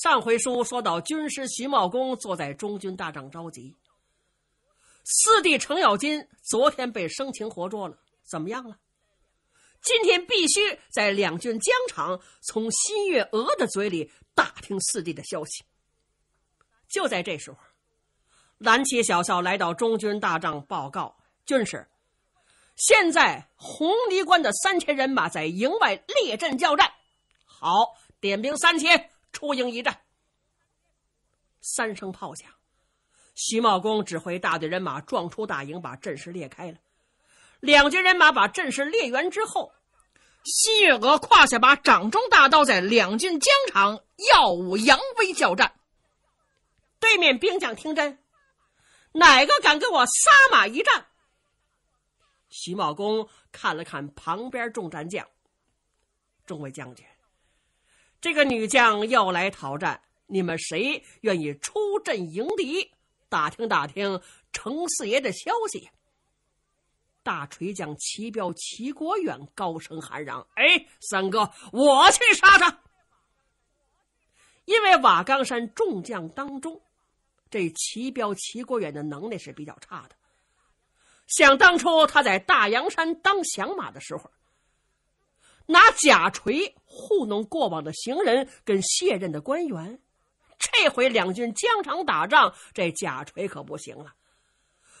上回书说到，军师徐茂公坐在中军大帐着急。四弟程咬金昨天被生擒活捉了，怎么样了？今天必须在两军疆场从新月娥的嘴里打听四弟的消息。就在这时候，蓝旗小校来到中军大帐报告：军师，现在红泥关的三千人马在营外列阵叫战。好，点兵三千。出营一战，三声炮响，徐茂公指挥大队人马撞出大营，把阵势裂开了。两军人马把阵势裂圆之后，新月娥胯下把掌中大刀，在两军疆场耀武扬威叫战。对面兵将听真，哪个敢跟我撒马一战？徐茂公看了看旁边众战将，众位将军。这个女将要来讨战，你们谁愿意出阵迎敌？打听打听程四爷的消息。大锤将齐彪齐国远高声喊嚷：“哎，三哥，我去杀他！因为瓦岗山众将当中，这齐彪齐国远的能力是比较差的。想当初他在大洋山当响马的时候，拿假锤。”糊弄过往的行人跟卸任的官员，这回两军疆场打仗，这假锤可不行了。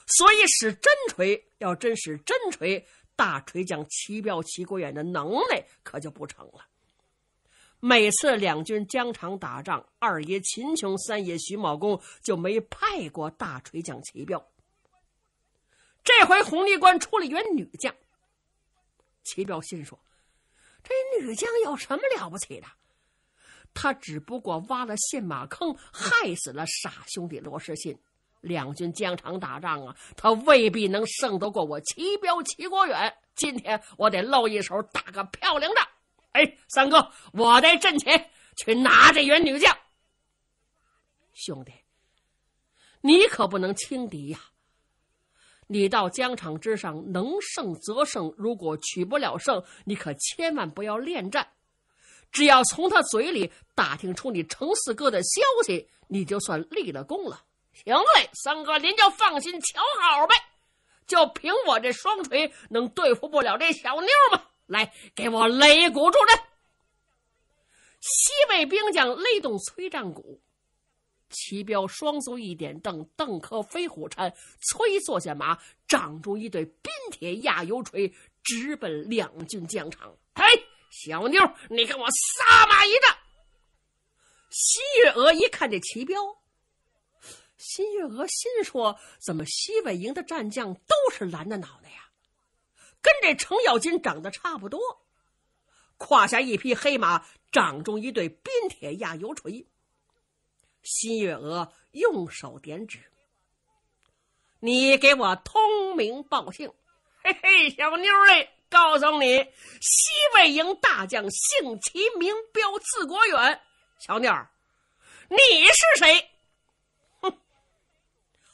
所以使真锤，要真使真锤，大锤将齐彪齐国远的能耐可就不成了。每次两军疆场打仗，二爷秦琼、三爷徐茂公就没派过大锤将齐彪。这回红利关出了员女将，齐彪心说。这女将有什么了不起的？她只不过挖了陷马坑，害死了傻兄弟罗士信。两军疆场打仗啊，他未必能胜得过我齐彪齐国远。今天我得露一手，打个漂亮的。哎，三哥，我在阵前去拿这员女将。兄弟，你可不能轻敌呀！你到疆场之上，能胜则胜。如果取不了胜，你可千万不要恋战。只要从他嘴里打听出你程四哥的消息，你就算立了功了。行嘞，三哥，您就放心瞧好呗。就凭我这双锤，能对付不了这小妞吗？来，给我擂鼓助阵。西魏兵将擂动催战鼓。齐彪双足一点蹬，蹬磕飞虎铲，催坐下马，掌中一对冰铁亚油锤，直奔两军疆场。嘿，小妞，你跟我撒马一战。新月娥一看这齐彪，新月娥心说：怎么西北营的战将都是蓝的脑袋呀？跟这程咬金长得差不多，胯下一匹黑马，掌中一对冰铁亚油锤。新月娥用手点指：“你给我通名报姓。”嘿嘿，小妞嘞，告诉你，西魏营大将姓齐，名彪，字国远。小妞儿，你是谁？哼！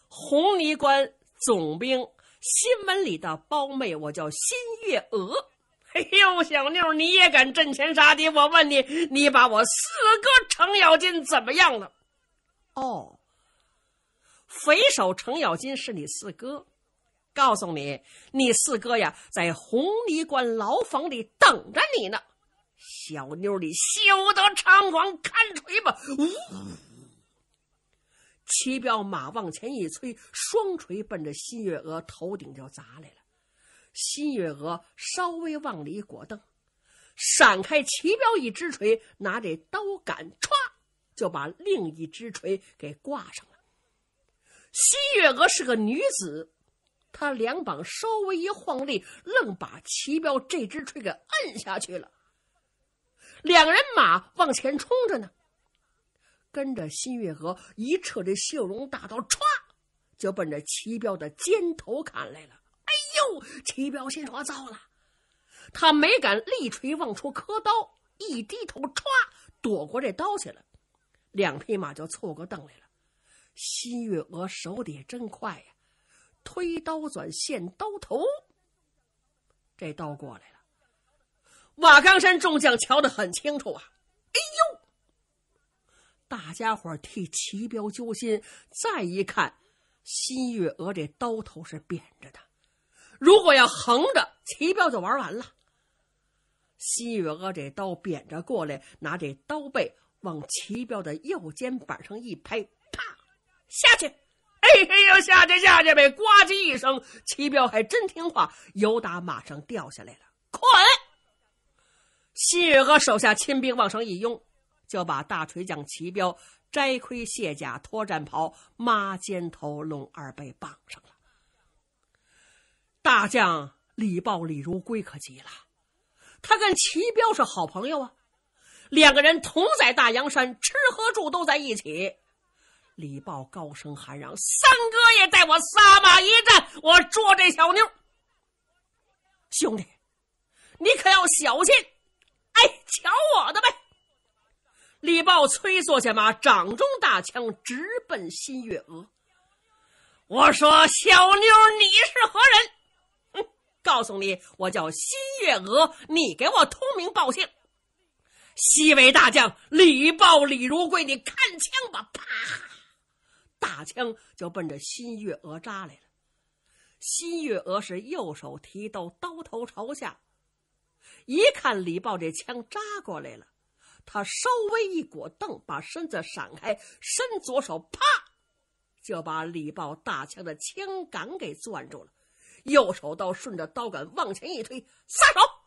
红泥关总兵新闻里的胞妹，我叫新月娥。嘿呦，小妞你也敢阵前杀敌？我问你，你把我四哥程咬金怎么样了？哦，匪首程咬金是你四哥，告诉你，你四哥呀，在红泥关牢房里等着你呢，小妞，你休得猖狂，看锤吧！呜，齐彪马往前一催，双锤奔着新月娥头顶就砸来了。新月娥稍微往里裹蹬，闪开齐彪一只锤，拿这刀杆歘就把另一只锤给挂上了。新月娥是个女子，她两膀稍微一晃，力愣把齐彪这只锤给摁下去了。两人马往前冲着呢，跟着新月娥一扯这绣绒大刀，唰就奔着齐彪的肩头砍来了。哎呦，齐彪心说：“糟了！”他没敢立锤往出磕刀，一低头，歘，躲过这刀去了。两匹马就凑过凳来了，新月娥手底真快呀，推刀转现刀头。这刀过来了，瓦岗山众将瞧得很清楚啊！哎呦，大家伙替齐彪揪心。再一看，新月娥这刀头是扁着的，如果要横着，齐彪就玩完了。新月娥这刀扁着过来，拿这刀背。往齐彪的右肩膀上一拍，啪，下去！哎哎呦，下去下去呗！呱唧一声，齐彪还真听话，由打马上掉下来了。滚！谢玉和手下亲兵往上一拥，就把大锤将齐彪摘盔卸甲、脱战袍、抹肩头、龙二背绑上了。大将李豹、李如归可急了，他跟齐彪是好朋友啊。两个人同在大洋山，吃喝住都在一起。李豹高声喊嚷：“三哥也带我撒马一战，我捉这小妞！”兄弟，你可要小心！哎，瞧我的呗！李豹催坐下马，掌中大枪直奔新月娥。我说：“小妞，你是何人？”嗯，告诉你，我叫新月娥，你给我通名报姓。西北大将李豹李如归，你看枪吧，啪！大枪就奔着新月娥扎来了。新月娥是右手提刀，刀头朝下，一看李豹这枪扎过来了，他稍微一裹凳，把身子闪开，伸左手，啪，就把李豹大枪的枪杆给攥住了。右手刀顺着刀杆往前一推，撒手。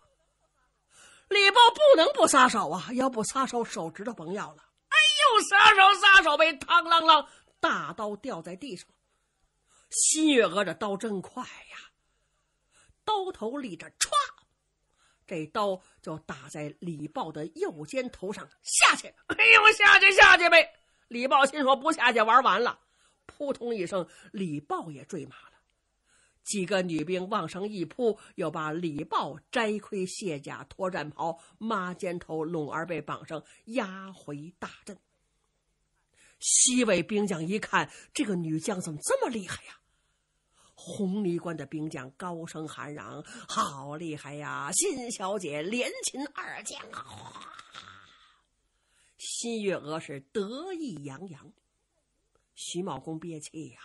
李豹不能不撒手啊，要不撒手，手指头甭要了。哎呦，撒手撒手呗！嘡啷啷，大刀掉在地上。新月娥这刀真快呀，刀头立着，歘，这刀就打在李豹的右肩头上。下去，哎呦，下去下去呗！李豹心说不下去，玩完了。扑通一声，李豹也坠马。几个女兵往上一扑，又把李豹摘盔卸甲、脱战袍，马肩头拢儿被绑上，押回大阵。西魏兵将一看，这个女将怎么这么厉害呀？红泥关的兵将高声喊嚷：“好厉害呀，新小姐连擒二将啊！”新月娥是得意洋洋。徐茂公憋气呀，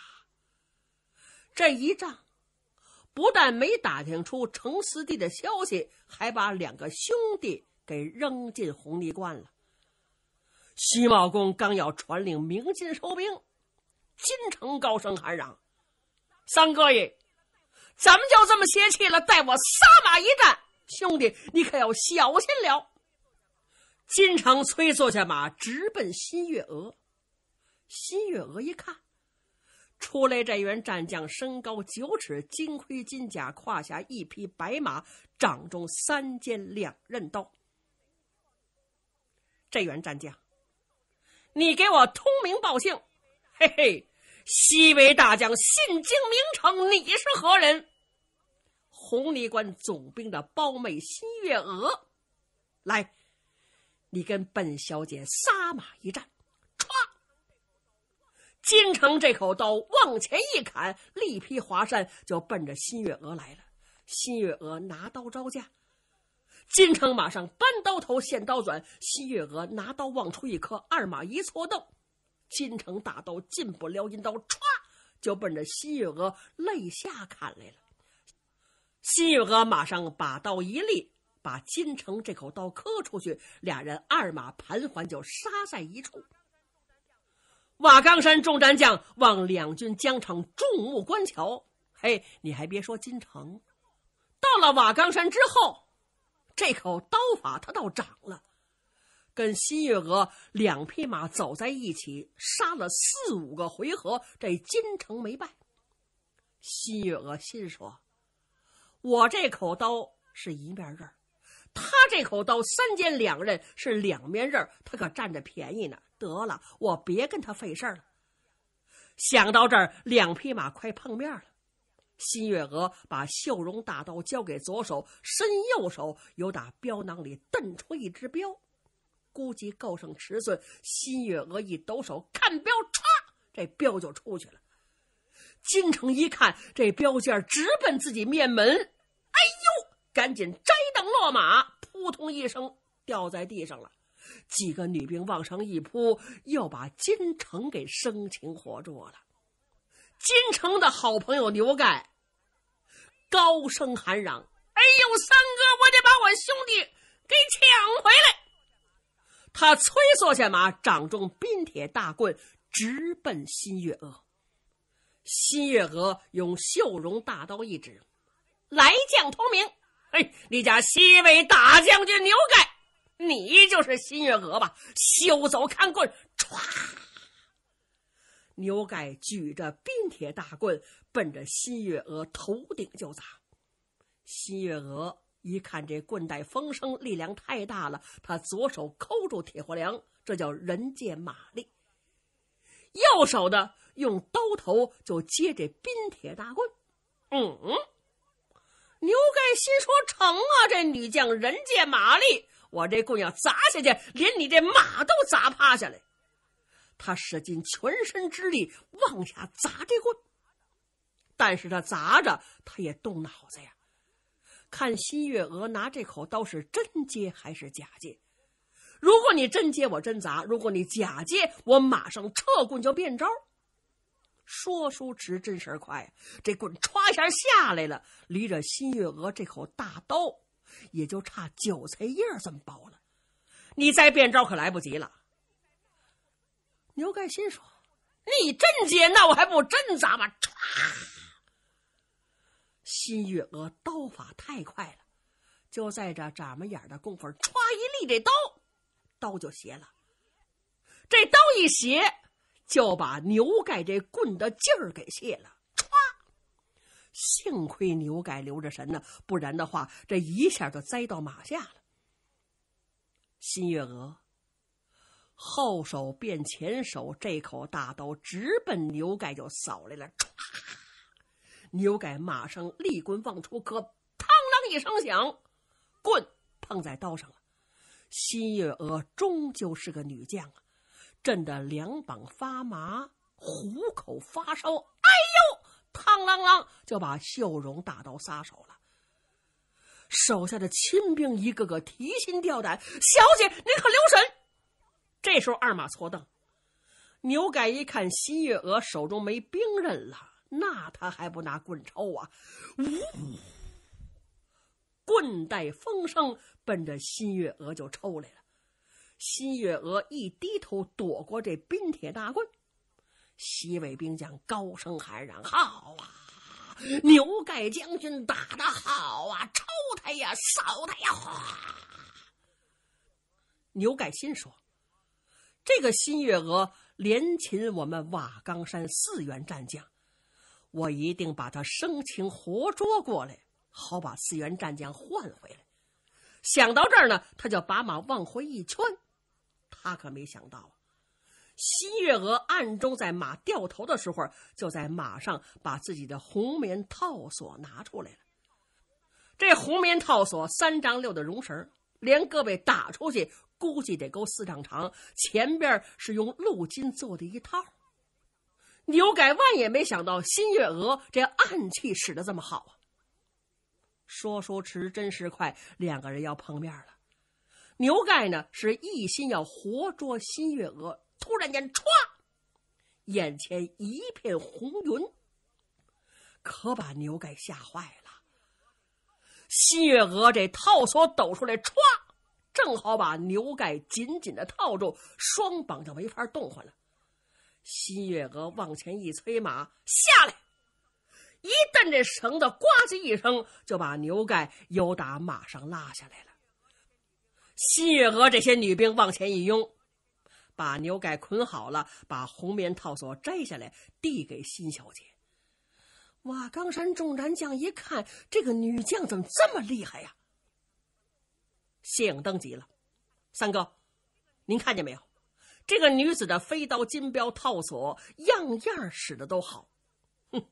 这一仗。不但没打听出程四弟的消息，还把两个兄弟给扔进红泥罐了。西茂公刚要传令鸣金收兵，金城高声喊嚷：“三哥爷，咱们就这么泄气了？待我撒马一战！兄弟，你可要小心了。”金城催坐下马，直奔新月娥。新月娥一看。出来，这员战将身高九尺，金盔金甲，胯下一匹白马，掌中三尖两刃刀。这员战将，你给我通名报姓。嘿嘿，西魏大将信京名成，你是何人？红泥关总兵的胞妹新月娥，来，你跟本小姐撒马一战。金城这口刀往前一砍，力劈华山就奔着新月娥来了。新月娥拿刀招架，金城马上扳刀头，现刀转。新月娥拿刀望出一颗，二马一错斗。金城大刀进不了阴刀，歘，就奔着新月娥肋下砍来了。新月娥马上把刀一立，把金城这口刀磕出去。俩人二马盘桓就杀在一处。瓦岗山众战将望两军疆场众目观瞧。嘿，你还别说，金城到了瓦岗山之后，这口刀法他倒长了。跟新月娥两匹马走在一起，杀了四五个回合，这金城没败。新月娥心说：“我这口刀是一面刃儿。”他这口刀三尖两刃是两面刃他可占着便宜呢。得了，我别跟他费事儿了。想到这儿，两匹马快碰面了。新月娥把绣绒大刀交给左手，伸右手由打镖囊里瞪出一支镖，估计够上尺寸。新月娥一抖手，看镖，唰，这镖就出去了。金城一看，这镖尖直奔自己面门，哎呦，赶紧摘。落马，扑通一声掉在地上了。几个女兵往上一扑，又把金城给生擒活捉了。金城的好朋友牛盖高声喊嚷：“哎呦，三哥，我得把我兄弟给抢回来！”他催促下马，掌中冰铁大棍直奔新月娥。新月娥用绣绒大刀一指：“来将通名。”嘿，你家西魏大将军牛盖，你就是新月娥吧？休走，看棍！唰，牛盖举着冰铁大棍，奔着新月娥头顶就砸。新月娥一看这棍带风声，力量太大了，他左手扣住铁货梁，这叫人借马力；右手的用刀头就接这冰铁大棍，嗯。牛盖心说：“成啊，这女将人借马力，我这棍要砸下去，连你这马都砸趴下来。”他使尽全身之力往下砸这棍，但是他砸着，他也动脑子呀，看新月娥拿这口刀是真接还是假接。如果你真接，我真砸；如果你假接，我马上撤棍就变招。说书迟，真神快呀！这棍唰一下下来了，离着新月娥这口大刀也就差韭菜叶这么薄了。你再变招可来不及了。牛盖心说：“你真接，那我还不真砸吗？”歘！新月娥刀法太快了，就在这眨巴眼的功夫，歘一立这刀，刀就斜了。这刀一斜。就把牛盖这棍的劲儿给卸了，歘！幸亏牛盖留着神呢，不然的话，这一下就栽到马下了。新月娥后手变前手，这口大刀直奔牛盖就扫来了，歘！牛盖马上立棍往出磕，嘡啷一声响，棍碰在刀上了。新月娥终究是个女将啊。震得两膀发麻，虎口发烧。哎呦，汤啷啷就把秀荣大刀撒手了。手下的亲兵一个个提心吊胆：“小姐，您可留神！”这时候二马搓蹬，牛改一看新月娥手中没兵刃了，那他还不拿棍抽啊？呜，棍带风声，奔着新月娥就抽来了。新月娥一低头躲过这冰铁大棍，西北兵将高声喊嚷：“好啊，牛盖将军打得好啊！抽他呀，扫他呀！”哗，牛盖心说：“这个新月娥连擒我们瓦岗山四员战将，我一定把他生擒活捉过来，好把四员战将换回来。”想到这儿呢，他就把马往回一圈。他可没想到啊，新月娥暗中在马掉头的时候，就在马上把自己的红棉套索拿出来了。这红棉套索三丈六的绒绳，连胳膊打出去，估计得够四丈长。前边是用鹿筋做的一套。牛改万也没想到新月娥这暗器使得这么好啊！说书迟，真是快，两个人要碰面了。牛盖呢是一心要活捉新月娥，突然间歘，眼前一片红云，可把牛盖吓坏了。新月娥这套索抖出来，歘，正好把牛盖紧紧的套住，双膀就没法动换了。新月娥往前一催马下来，一蹬这绳子，呱唧一声，就把牛盖由打马上拉下来了。新月娥这些女兵往前一拥，把牛盖捆好了，把红棉套索摘下来递给辛小姐。瓦岗山众男将一看，这个女将怎么这么厉害呀？谢应登极了，三哥，您看见没有？这个女子的飞刀、金镖、套索，样样使的都好。哼，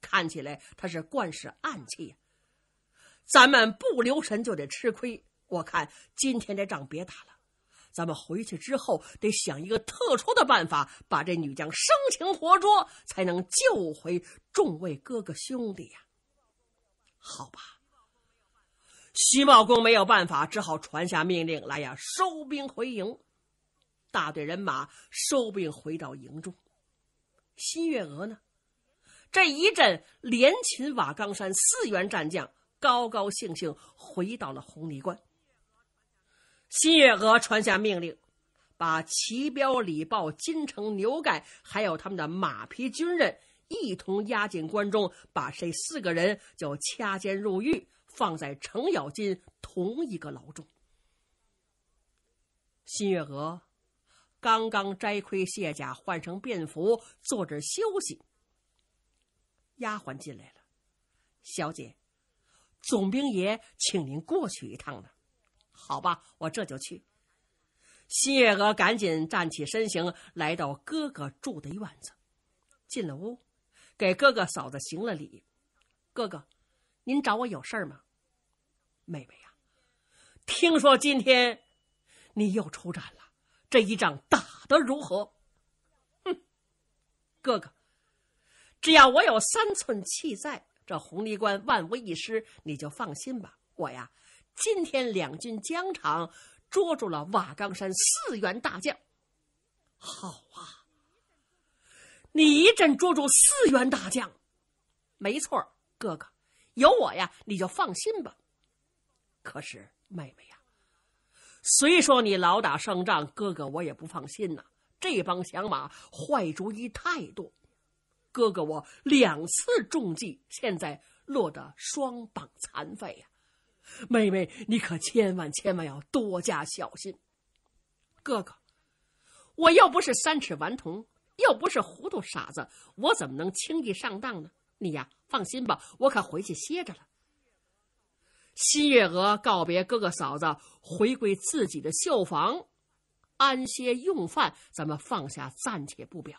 看起来她是惯使暗器呀。咱们不留神就得吃亏。我看今天这仗别打了，咱们回去之后得想一个特殊的办法，把这女将生擒活捉，才能救回众位哥哥兄弟呀。好吧，徐茂公没有办法，只好传下命令来呀，收兵回营。大队人马收兵回到营中，新月娥呢？这一阵连擒瓦岗山四员战将高高兴兴回到了红泥关。新月娥传下命令，把齐彪、李豹、金城、牛盖，还有他们的马匹、军人一同押进关中，把这四个人就掐尖入狱，放在程咬金同一个牢中。新月娥刚刚摘盔卸甲，换上便服，坐这休息。丫鬟进来了：“小姐，总兵爷请您过去一趟呢。”好吧，我这就去。新月娥赶紧站起身形，来到哥哥住的院子，进了屋，给哥哥嫂子行了礼：“哥哥，您找我有事儿吗？”“妹妹呀，听说今天你又出战了，这一仗打的如何？”“哼，哥哥，只要我有三寸气在这红泥关，万无一失，你就放心吧。我呀。”今天两军疆场，捉住了瓦岗山四员大将。好啊，你一阵捉住四员大将，没错哥哥，有我呀，你就放心吧。可是妹妹呀，虽说你老打胜仗，哥哥我也不放心呐。这帮响马坏主意太多，哥哥我两次中计，现在落得双膀残废呀。妹妹，你可千万千万要多加小心。哥哥，我又不是三尺顽童，又不是糊涂傻子，我怎么能轻易上当呢？你呀，放心吧，我可回去歇着了。新月娥告别哥哥嫂子，回归自己的绣房，安歇用饭。咱们放下暂且不表，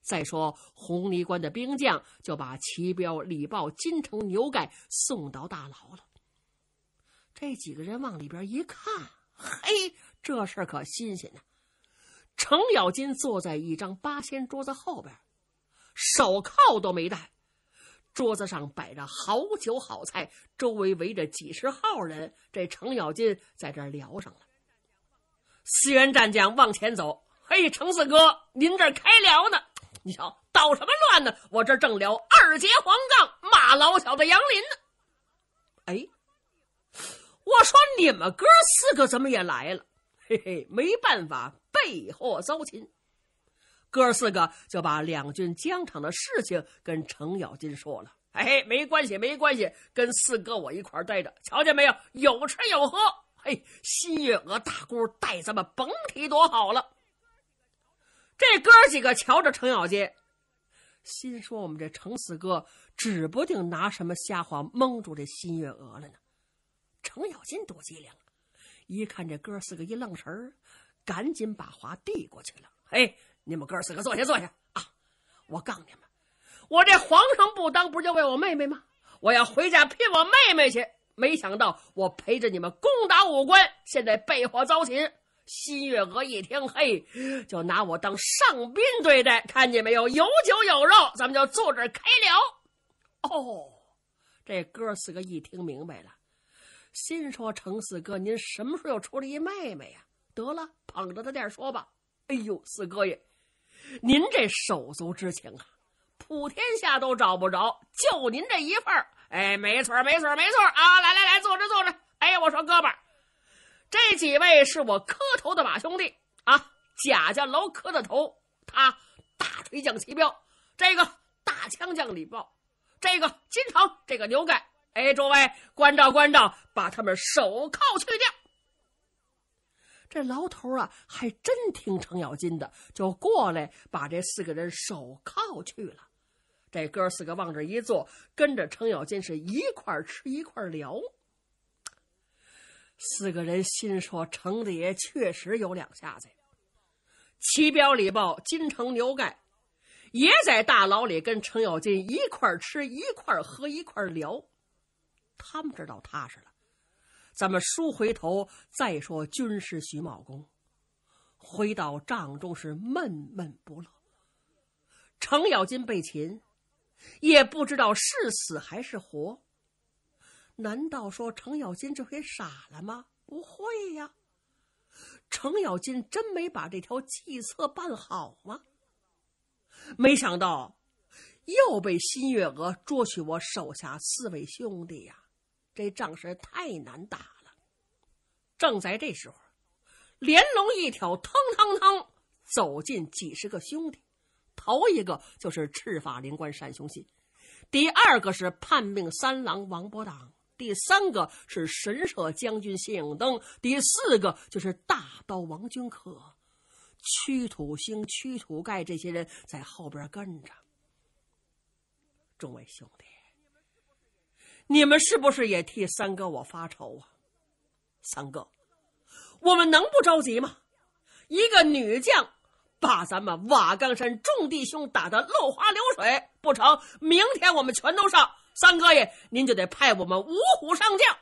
再说红泥关的兵将就把齐彪、李豹、金城、牛盖送到大牢了。这几个人往里边一看，嘿，这事儿可新鲜呢。程咬金坐在一张八仙桌子后边，手铐都没戴，桌子上摆着好酒好菜，周围围着几十号人。这程咬金在这聊上了。四员战将往前走，嘿，程四哥，您这开聊呢？你瞧，捣什么乱呢？我这正聊二节黄杠骂老小子杨林呢。哎。你们哥四个怎么也来了？嘿嘿，没办法，背后遭擒。哥四个就把两军疆场的事情跟程咬金说了。哎，没关系，没关系，跟四哥我一块待着。瞧见没有？有吃有喝。嘿，新月娥大姑带咱们，甭提多好了。这哥几个瞧着程咬金，心说：我们这程四哥指不定拿什么瞎话蒙住这新月娥了呢。程咬金多机灵，一看这哥四个一愣神儿，赶紧把话递过去了。哎，你们哥四个坐下坐下啊！我告诉你们，我这皇上不当，不就为我妹妹吗？我要回家聘我妹妹去。没想到我陪着你们攻打武关，现在被火遭擒。新月娥一听，嘿，就拿我当上宾对待。看见没有？有酒有肉，咱们就坐这儿开聊。哦，这哥四个一听明白了。心说：“程四哥，您什么时候又出了一妹妹呀？得了，捧着他点说吧。哎呦，四哥爷，您这手足之情啊，普天下都找不着，就您这一份儿。哎，没错没错没错啊！来来来，坐着，坐着。哎，我说哥们儿，这几位是我磕头的马兄弟啊，贾家楼磕的头，他大锤将齐彪，这个大枪将李豹，这个金城，这个牛盖。”哎，诸位，关照关照，把他们手铐去掉。这牢头啊，还真听程咬金的，就过来把这四个人手铐去了。这哥四个往这一坐，跟着程咬金是一块吃，一块聊。四个人心说，程大爷确实有两下子。齐彪、李豹、金城、牛盖，也在大牢里跟程咬金一块吃，一块喝，一块聊。他们这倒踏实了，咱们书回头再说。军师徐茂公回到帐中是闷闷不乐。程咬金被擒，也不知道是死还是活。难道说程咬金就给傻了吗？不会呀，程咬金真没把这条计策办好吗？没想到又被新月娥捉去我手下四位兄弟呀！这仗是太难打了。正在这时候，连龙一挑，腾腾腾走进几十个兄弟。头一个就是赤发灵官单雄信，第二个是叛命三郎王伯当，第三个是神射将军谢永登，第四个就是大刀王君可。屈土星、屈土盖这些人在后边跟着。众位兄弟。你们是不是也替三哥我发愁啊？三哥，我们能不着急吗？一个女将把咱们瓦岗山众弟兄打得落花流水，不成？明天我们全都上，三哥爷，您就得派我们五虎上将。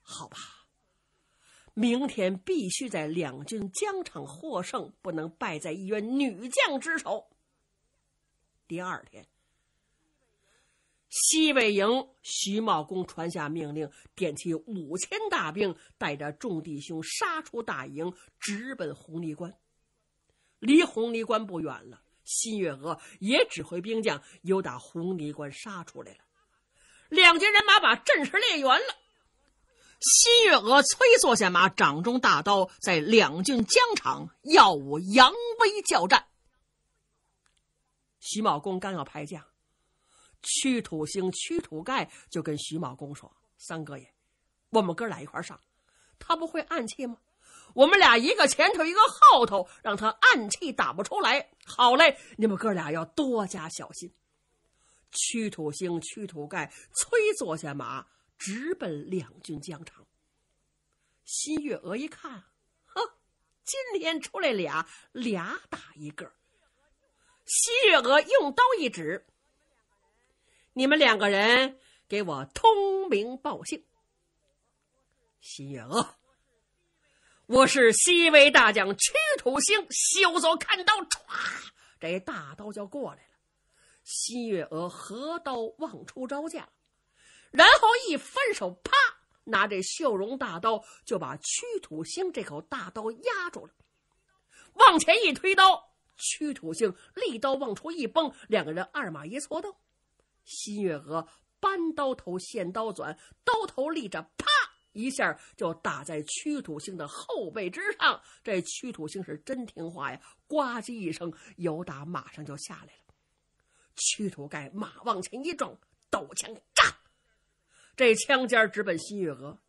好吧，明天必须在两军疆场获胜，不能败在一员女将之手。第二天。西北营徐茂公传下命令，点起五千大兵，带着众弟兄杀出大营，直奔红泥关。离红泥关不远了，新月娥也指挥兵将由打红泥关杀出来了。两军人马把阵势列圆了，新月娥催坐下马，掌中大刀在两军疆场耀武扬威叫战。徐茂公刚要派将。屈土星、屈土盖就跟徐茂公说：“三哥爷，我们哥俩一块上，他不会暗器吗？我们俩一个前头，一个后头，让他暗器打不出来。好嘞，你们哥俩要多加小心。”屈土星、屈土盖催坐下马，直奔两军疆场。新月娥一看，呵，今天出来俩，俩打一个。新月娥用刀一指。你们两个人给我通名报姓。新娥，我是西魏大将屈土星，袖走砍刀，歘，这大刀就过来了。新月娥合刀望出招架然后一翻手，啪，拿这绣绒大刀就把屈土星这口大刀压住了，往前一推刀，屈土星立刀往出一崩，两个人二马一搓刀。新月娥扳刀头，现刀转，刀头立着，啪一下就打在屈土星的后背之上。这屈土星是真听话呀，呱唧一声，油打马上就下来了。屈土盖马往前一撞，抖枪炸，这枪尖直奔新月娥。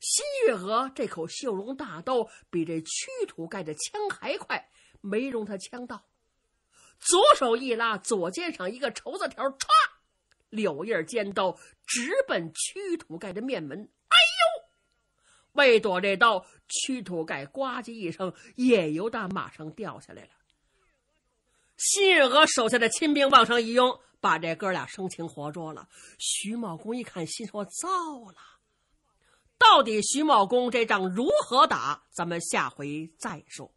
新月娥这口绣龙大刀比这屈土盖的枪还快，没容他枪到，左手一拉，左肩上一个绸子条，唰。柳叶尖刀直奔屈土盖的面门，哎呦！为躲这刀，屈土盖呱唧一声，也由得马上掉下来了。辛月娥手下的亲兵往上一拥，把这哥俩生擒活捉了。徐茂公一看，心说糟了，到底徐茂公这仗如何打？咱们下回再说。